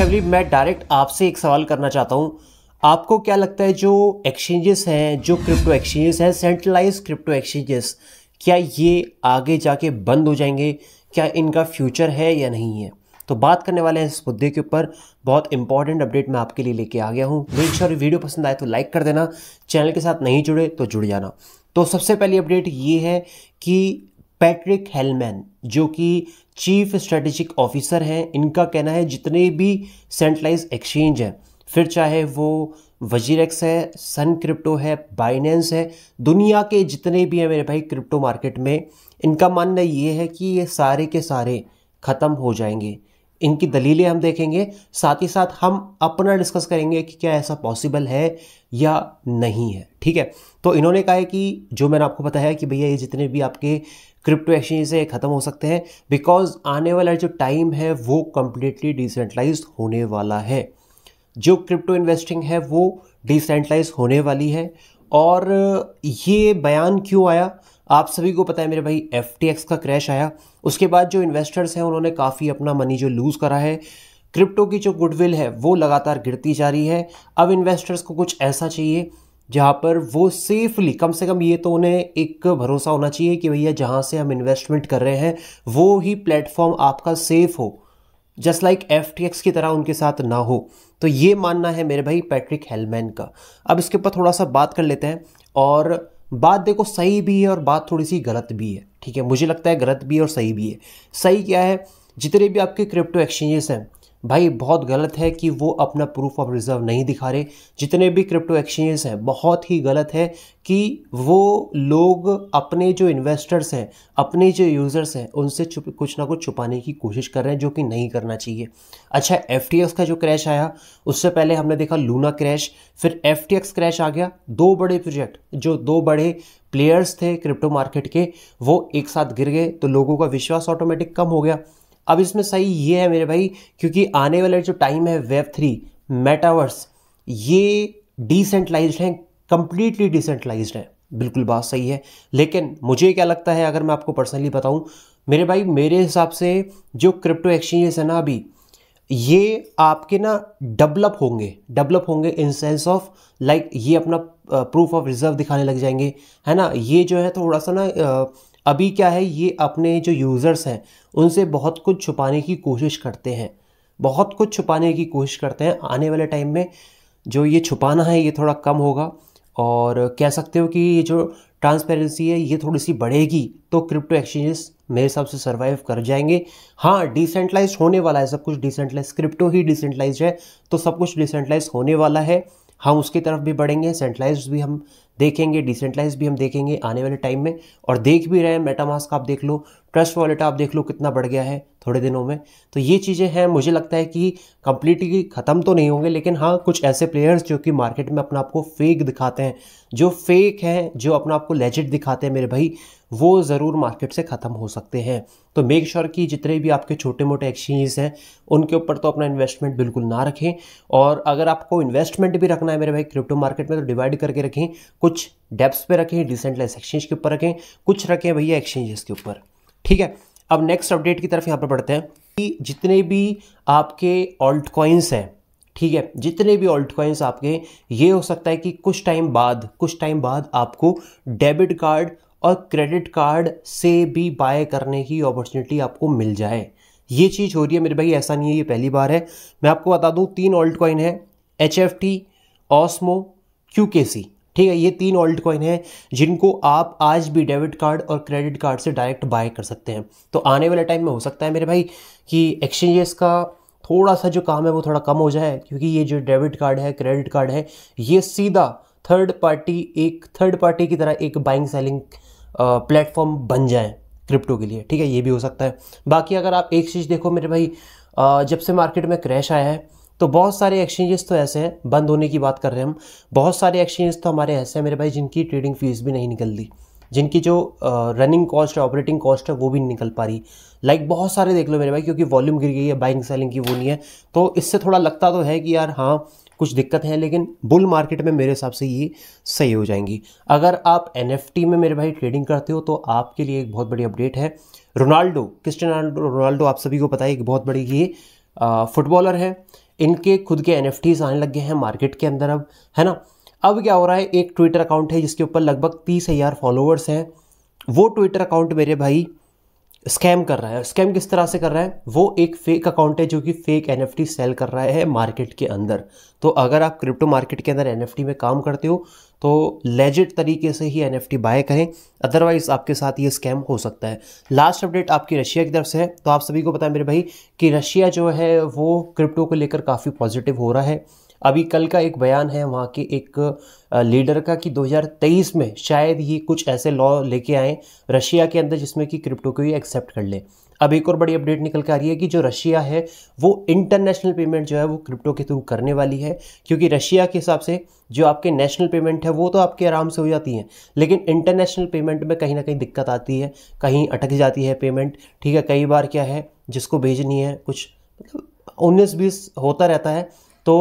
family मैं direct आपसे एक सवाल करना चाहता हूँ आपको क्या लगता है जो एक्सचेंजेस हैं जो क्रिप्टो एक्सचेंजेस हैं सेंट्रलाइज क्रिप्टो एक्सचेंजेस क्या ये आगे जाके बंद हो जाएंगे क्या इनका फ्यूचर है या नहीं है तो बात करने वाले हैं इस मुद्दे के ऊपर बहुत इंपॉर्टेंट अपडेट मैं आपके लिए लेके आ गया हूँ मेक श्योर वीडियो पसंद आए तो लाइक कर देना चैनल के साथ नहीं जुड़े तो जुड़ जाना तो सबसे पहली अपडेट ये है कि पैट्रिक हेलमैन जो कि चीफ स्ट्रेटेजिक ऑफिसर हैं इनका कहना है जितने भी सेंट्रलाइज एक्सचेंज हैं फिर चाहे वो वजीरेक्स है सन क्रिप्टो है बाइनेंस है दुनिया के जितने भी हैं मेरे भाई क्रिप्टो मार्केट में इनका मानना ये है कि ये सारे के सारे ख़त्म हो जाएंगे इनकी दलीलें हम देखेंगे साथ ही साथ हम अपना डिस्कस करेंगे कि क्या ऐसा पॉसिबल है या नहीं है ठीक है तो इन्होंने कहा है कि जो मैंने आपको बताया कि भैया ये जितने भी आपके क्रिप्टो एक्सचेंज है ख़त्म हो सकते हैं बिकॉज आने वाला जो टाइम है वो कम्प्लीटली डिसेंट्रलाइज होने वाला है जो क्रिप्टो इन्वेस्टिंग है वो डिसेंट्रलाइज होने वाली है और ये बयान क्यों आया आप सभी को पता है मेरे भाई एफ का क्रैश आया उसके बाद जो इन्वेस्टर्स हैं उन्होंने काफ़ी अपना मनी जो लूज़ करा है क्रिप्टो की जो गुडविल है वो लगातार गिरती जा रही है अब इन्वेस्टर्स को कुछ ऐसा चाहिए जहाँ पर वो सेफली कम से कम ये तो उन्हें एक भरोसा होना चाहिए कि भैया जहाँ से हम इन्वेस्टमेंट कर रहे हैं वो ही प्लेटफॉर्म आपका सेफ हो just like F T X की तरह उनके साथ ना हो तो ये मानना है मेरे भाई पैट्रिक हेलमैन का अब इसके ऊपर थोड़ा सा बात कर लेते हैं और बात देखो सही भी है और बात थोड़ी सी गलत भी है ठीक है मुझे लगता है गलत भी है और सही भी है सही क्या है जितने भी आपके क्रिप्टो एक्सचेंजेस हैं भाई बहुत गलत है कि वो अपना प्रूफ ऑफ रिज़र्व नहीं दिखा रहे जितने भी क्रिप्टो एक्सचेंजेस हैं बहुत ही गलत है कि वो लोग अपने जो इन्वेस्टर्स हैं अपने जो यूज़र्स हैं उनसे छुप कुछ ना कुछ छुपाने की कोशिश कर रहे हैं जो कि नहीं करना चाहिए अच्छा एफ का जो क्रैश आया उससे पहले हमने देखा लूना क्रैश फिर एफ क्रैश आ गया दो बड़े प्रोजेक्ट जो दो बड़े प्लेयर्स थे क्रिप्टो मार्केट के वो एक साथ गिर गए तो लोगों का विश्वास ऑटोमेटिक कम हो गया अब इसमें सही ये है मेरे भाई क्योंकि आने वाला जो टाइम है वेब थ्री मेटावर्स ये डिसेंट्रलाइज हैं कंप्लीटली डिसेंट्रलाइज हैं बिल्कुल बात सही है लेकिन मुझे क्या लगता है अगर मैं आपको पर्सनली बताऊं मेरे भाई मेरे हिसाब से जो क्रिप्टो एक्सचेंजेस है ना अभी ये आपके ना डेवलप होंगे डेवलप होंगे इन सेंस ऑफ लाइक ये अपना प्रूफ ऑफ रिजर्व दिखाने लग जाएंगे है ना ये जो है थोड़ा सा ना अभी क्या है ये अपने जो यूज़र्स हैं उनसे बहुत कुछ छुपाने की कोशिश करते हैं बहुत कुछ छुपाने की कोशिश करते हैं आने वाले टाइम में जो ये छुपाना है ये थोड़ा कम होगा और कह सकते हो कि ये जो ट्रांसपेरेंसी है ये थोड़ी सी बढ़ेगी तो क्रिप्टो एक्सचेंजेस मेरे हिसाब से सर्वाइव कर जाएंगे हाँ डिसेंट्रलाइज होने वाला है सब कुछ डिसेंट्रलाइज क्रिप्टो ही डिसेंट्रलाइज है तो सब कुछ डिसेंट्रलाइज होने वाला है हम हाँ, उसकी तरफ भी बढ़ेंगे सेंट्रलाइज भी हम देखेंगे डिसेंटलाइज भी हम देखेंगे आने वाले टाइम में और देख भी रहे हैं मेटामास्क आप देख लो ट्रस्ट वॉलेट आप देख लो कितना बढ़ गया है थोड़े दिनों में तो ये चीज़ें हैं मुझे लगता है कि कंप्लीटली ख़त्म तो नहीं होंगे लेकिन हाँ कुछ ऐसे प्लेयर्स जो कि मार्केट में अपना आपको फेक दिखाते हैं जो फेक हैं जो अपना आपको लेजेड दिखाते हैं मेरे भाई वो ज़रूर मार्केट से ख़त्म हो सकते हैं तो मेक श्योर sure कि जितने भी आपके छोटे मोटे एक्सचेंजेस हैं उनके ऊपर तो अपना इन्वेस्टमेंट बिल्कुल ना रखें और अगर आपको इन्वेस्टमेंट भी रखना है मेरे भाई क्रिप्टो मार्केट में तो डिवाइड करके रखें कुछ डेप्स पे रखें डिसेंटलाइज एक्सचेंज के ऊपर रखें कुछ रखें भैया एक्सचेंजेस के ऊपर ठीक है अब नेक्स्ट अपडेट की तरफ यहाँ पर बढ़ते हैं कि जितने भी आपके ऑल्ट कॉइन्स हैं ठीक है जितने भी ऑल्ट कॉइन्स आपके ये हो सकता है कि कुछ टाइम बाद कुछ टाइम बाद आपको डेबिट कार्ड और क्रेडिट कार्ड से भी बाय करने की अपॉर्चुनिटी आपको मिल जाए ये चीज़ हो रही है मेरे भाई ऐसा नहीं है ये पहली बार है मैं आपको बता दूँ तीन ऑल्ट कॉइन है H F T Osmo Q K C ठीक है ये तीन ऑल्ट कॉइन है जिनको आप आज भी डेबिट कार्ड और क्रेडिट कार्ड से डायरेक्ट बाय कर सकते हैं तो आने वाले टाइम में हो सकता है मेरे भाई कि एक्सचेंजेस का थोड़ा सा जो काम है वो थोड़ा कम हो जाए क्योंकि ये जो डेबिट कार्ड है क्रेडिट कार्ड है ये सीधा थर्ड पार्टी एक थर्ड पार्टी की तरह एक बाइंग सेलिंग प्लेटफॉर्म बन जाए क्रिप्टो के लिए ठीक है ये भी हो सकता है बाकी अगर आप एक चीज़ देखो मेरे भाई आ, जब से मार्केट में क्रैश आया है तो बहुत सारे एक्सचेंजेस तो ऐसे हैं बंद होने की बात कर रहे हैं हम बहुत सारे एक्सचेंजेस तो हमारे ऐसे हैं मेरे भाई जिनकी ट्रेडिंग फीस भी नहीं निकल दी जिनकी जो रनिंग कॉस्ट है ऑपरेटिंग कॉस्ट है वो भी नहीं निकल पा रही लाइक like बहुत सारे देख लो मेरे भाई क्योंकि वॉल्यूम गिर गई है बाइंग सेलिंग की वो नहीं है तो इससे थोड़ा लगता तो है कि यार हाँ कुछ दिक्कत है लेकिन बुल मार्केट में मेरे हिसाब से ये सही हो जाएंगी अगर आप एन में मेरे भाई ट्रेडिंग करते हो तो आपके लिए एक बहुत बड़ी अपडेट है रोनाल्डो क्रिस्टियन रोनाल्डो आप सभी को पता है एक बहुत बड़ी ये फुटबॉलर है इनके खुद के एन आने लग गए हैं मार्केट के अंदर अब है ना अब क्या हो रहा है एक ट्विटर अकाउंट है जिसके ऊपर लगभग तीस हज़ार फॉलोअर्स हैं वो ट्विटर अकाउंट मेरे भाई स्कैम कर रहा है स्कैम किस तरह से कर रहा है वो एक फेक अकाउंट है जो कि फेक एन सेल कर रहा है मार्केट के अंदर तो अगर आप क्रिप्टो मार्केट के अंदर एन में काम करते हो तो लेजिट तरीके से ही एन बाय करें अदरवाइज आपके साथ ये स्कैम हो सकता है लास्ट अपडेट आपकी रशिया की तरफ से है तो आप सभी को पता है मेरे भाई कि रशिया जो है वो क्रिप्टो को लेकर काफ़ी पॉजिटिव हो रहा है अभी कल का एक बयान है वहाँ के एक लीडर का कि 2023 में शायद ही कुछ ऐसे लॉ लेके आए रशिया के अंदर जिसमें कि क्रिप्टो को ही एक्सेप्ट कर ले अब एक और बड़ी अपडेट निकल कर आ रही है कि जो रशिया है वो इंटरनेशनल पेमेंट जो है वो क्रिप्टो के थ्रू करने वाली है क्योंकि रशिया के हिसाब से जो आपके नेशनल पेमेंट है वो तो आपके आराम से हो जाती हैं लेकिन इंटरनेशनल पेमेंट में कहीं ना कहीं दिक्कत आती है कहीं अटक जाती है पेमेंट ठीक है कई बार क्या है जिसको भेजनी है कुछ मतलब उन्नीस बीस होता रहता है तो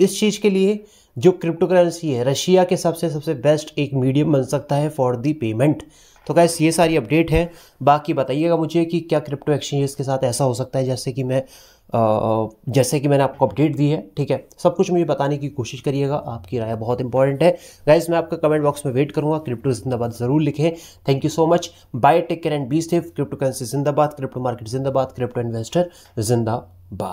इस चीज़ के लिए जो क्रिप्टो करेंसी है रशिया के सबसे सबसे बेस्ट एक मीडियम बन सकता है फॉर दी पेमेंट तो गैस ये सारी अपडेट है बाकी बताइएगा मुझे कि क्या क्रिप्टो एक्सचेंजेस के साथ ऐसा हो सकता है जैसे कि मैं आ, जैसे कि मैंने आपको अपडेट दी है ठीक है सब कुछ मुझे बताने की कोशिश करिएगा आपकी राय बहुत इंपॉर्टेंट है गाइज मैं आपका कमेंट बॉक्स में वेट करूंगा क्रिप्टो जिंदाबाद ज़रूर लिखें thank you so much bye take care and be safe crypto currency जिंदाबाद क्रिप्टो मार्केट जिंदाबाद क्रिप्टो इन्वेस्टर जिंदाबाद